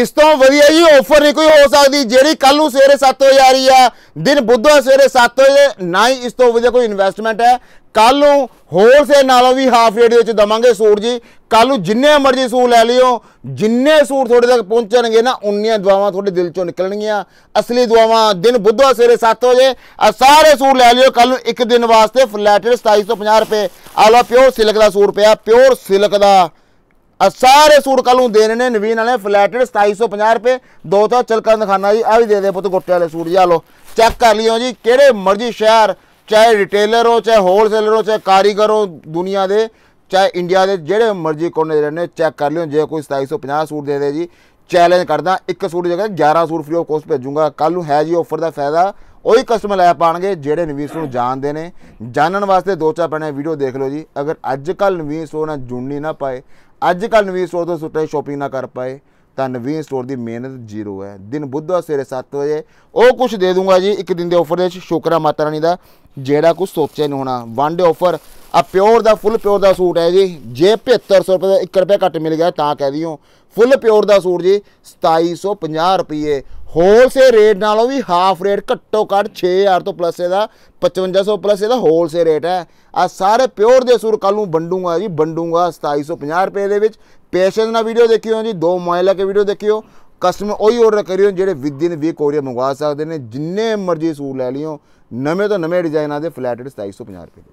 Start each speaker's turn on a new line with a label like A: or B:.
A: ਇਸ ਤੋਂ ਵਧੀਆ ਜੀ ਆਫਰ ਨਹੀਂ ਕੋਈ ਹੋ ਸਕਦੀ ਜਿਹੜੀ ਕੱਲ ਨੂੰ ਸਵੇਰੇ 7 ਵਜੇ ਆ ਰਹੀ ਆ ਦਿਨ ਬੁੱਧਵਾਰ ਸਵੇਰੇ 7 ਵਜੇ ਨਾ ਹੀ ਇਸ ਤੋਂ ਵਧੀਆ ਕੋਈ ਇਨਵੈਸਟਮੈਂਟ ਹੈ ਕੱਲ ਨੂੰ ਹੋਰ ਸੇ ਨਾਲੋਂ ਵੀ ਹਾਫ ਰੇਟ ਵਿੱਚ ਦਵਾਂਗੇ ਸੂਟ ਜੀ ਕੱਲ ਨੂੰ ਜਿੰਨੇ ਮਰਜ਼ੀ ਸੂਟ ਲੈ ਲਿਓ ਜਿੰਨੇ ਸੂਟ ਤੁਹਾਡੇ ਤੱਕ ਪਹੁੰਚਣਗੇ ਨਾ ਉਨੀਆਂ ਦੁਆਵਾਂ ਤੁਹਾਡੇ ਦਿਲ ਚੋਂ ਨਿਕਲਣਗੀਆਂ ਅਸਲੀ ਦੁਆਵਾਂ ਦਿਨ ਬੁੱਧਵਾਰ ਸਵੇਰੇ 7 ਵਜੇ ਆ ਸਾਰੇ ਸੂਟ ਲੈ ਲਿਓ ਕੱਲ ਨੂੰ ਇੱਕ ਦਿਨ ਵਾਸਤੇ ਫਲੈਟ 2750 ਰੁਪਏ ਆਲਾ ਪਿਓਰ ਸਿਲਕ ਦਾ ਸੂਟ ਪਿਆ ਪਿਓਰ ਸਿਲਕ ਦਾ ਸਾਰੇ ਸੂਟ ਕੱਲ ਨੂੰ ਦੇਣੇ ਨੇ ਨਵੀਨ ਵਾਲੇ ਫਲੈਟਡ 2750 ਰੁਪਏ ਦੋ ਤਾਂ ਚਲ ਕਰਨ ਦਿਖਾਣਾ ਜੀ ਆ ਵੀ ਦੇ ਦੇ ਪੁੱਤ ਗੁੱਟੇ ਵਾਲੇ ਸੂਟ ਜਾ ਲੋ ਚੈੱਕ ਕਰ ਲਿਓ ਜੀ ਕਿਹੜੇ ਮਰਜ਼ੀ ਸ਼ਹਿਰ ਚਾਹੇ ਰਿਟੇਲਰ ਹੋ ਚਾਹੇ ਹੋਲਸੇਲਰ ਹੋ ਚਾਹੇ ਕਾਰੀਗਰ ਹੋ ਦੁਨੀਆ ਦੇ ਚਾਹੇ ਇੰਡੀਆ ਦੇ ਜਿਹੜੇ ਮਰਜ਼ੀ ਕੋਨੇ ਦੇ ਰਹਿਣੇ ਚੈੱਕ ਕਰ ਲਿਓ ਜੇ ਕੋਈ 2750 ਸੂਟ ਦੇ ਦੇ ਜੀ ਚੈਲੰਜ ਕਰਦਾ ਇੱਕ ਸੂਟ ਜਗ੍ਹਾ 11 ਸੂਟ ਫ੍ਰੀ ਆਫ ਕੋਸਟ ਭੇਜੂਗਾ ਕੱਲ ਨੂੰ ਹੈ ਜੀ ਆਫਰ ਦਾ ਫਾਇਦਾ ਉਹੀ ਕਸਟਮਰ ਲੈ ਪਾਣਗੇ ਜਿਹੜੇ ਨਵੀਂ ਸੂਟ ਜਾਣਦੇ ਨੇ ਜਾਣਨ ਵਾਸਤੇ ਦੋ ਚਾਰ ਪੈਣੇ ਵੀਡੀਓ ਦੇਖ ਲਓ ਜੀ ਅਗਰ ਅੱਜ ਕੱਲ ਨਵੀਂ ਸੂਟ ਨਾਲ ਜੁੜਨੀ ਨਾ ਪਾਏ ਅੱਜ ਕੱਲ ਨਵੀਂ ਸਟੋਰ ਤੋਂ ਸੁੱਟੇ ਸ਼ਾਪਿੰਗ ਨਾ ਕਰ ਪਾਏ ਤਾਂ ਨਵੀਂ ਸਟੋਰ ਦੀ ਮਿਹਨਤ ਜ਼ੀਰੋ ਹੈ ਦਿਨ ਬੁੱਧਵਾਰ ਸਵੇਰੇ 7 ਵਜੇ ਉਹ ਕੁਝ ਦੇ ਦੂੰਗਾ ਜੀ ਇੱਕ ਦਿਨ ਦੇ ਆਫਰ ਦੇ ਵਿੱਚ ਸ਼ੋਕਰਾ ਮਾਤਾ ਰਾਣੀ ਦਾ ਜਿਹੜਾ ਕੁਝ ਸੋਚਿਆ ਨਹੀਂ ਹੋਣਾ ਵਨ ਡੇ ਆਫਰ ਆ ਪਿਓਰ ਦਾ ਫੁੱਲ ਪਿਓਰ ਦਾ ਸੂਟ ਹੈ ਜੀ ਜੇ 7500 ਰੁਪਏ ਦਾ 1 ਰੁਪਏ ਘੱਟ ਮਿਲ ਗਿਆ ਤਾਂ ਕਹਿ ਦਿਓ ਫੁੱਲ ਪਿਓਰ ਦਾ ਸੂਟ ਜੀ 2750 ਰੁਪਏ ਹੋਲਸੇ ਰੇਟ ਨਾਲੋਂ ਵੀ ਹਾਫ ਰੇਟ ਘੱਟੋ ਘੱਟ 6000 ਤੋਂ ਪਲੱਸ ਇਹਦਾ 5500 ਪਲੱਸ ਇਹਦਾ ਹੋਲਸੇ ਰੇਟ ਹੈ ਆ ਸਾਰੇ ਪਿਓਰ ਦੇ ਸੂਟ ਕੱਲ ਨੂੰ ਵੰਡੂਗਾ ਜੀ ਵੰਡੂਗਾ 2750 ਰੁਪਏ ਦੇ ਵਿੱਚ ਪੇਸ਼ੈਂਸ ਨਾਲ ਵੀਡੀਓ ਦੇਖਿਓ ਜੀ ਦੋ ਮੋਬਾਈਲ ਲੈ ਕੇ ਵੀਡੀਓ ਦੇਖਿਓ ਕਸਟਮਰ ਉਹੀ ਆਰਡਰ ਕਰਿਓ ਜਿਹੜੇ ਵਿਦਿਨ ਵੀ ਕੋਰੀਅਰ ਮੰਗਵਾ ਸਕਦੇ ਨੇ ਜਿੰਨੇ ਮਰਜ਼ੀ ਸੂਟ ਲੈ ਲਿਓ ਨਵੇਂ ਤੋਂ ਨਵੇਂ ਡਿਜ਼ਾਈਨਾਂ ਦੇ ਫਲੈਟ 2750 ਰੁਪਏ ਦੇ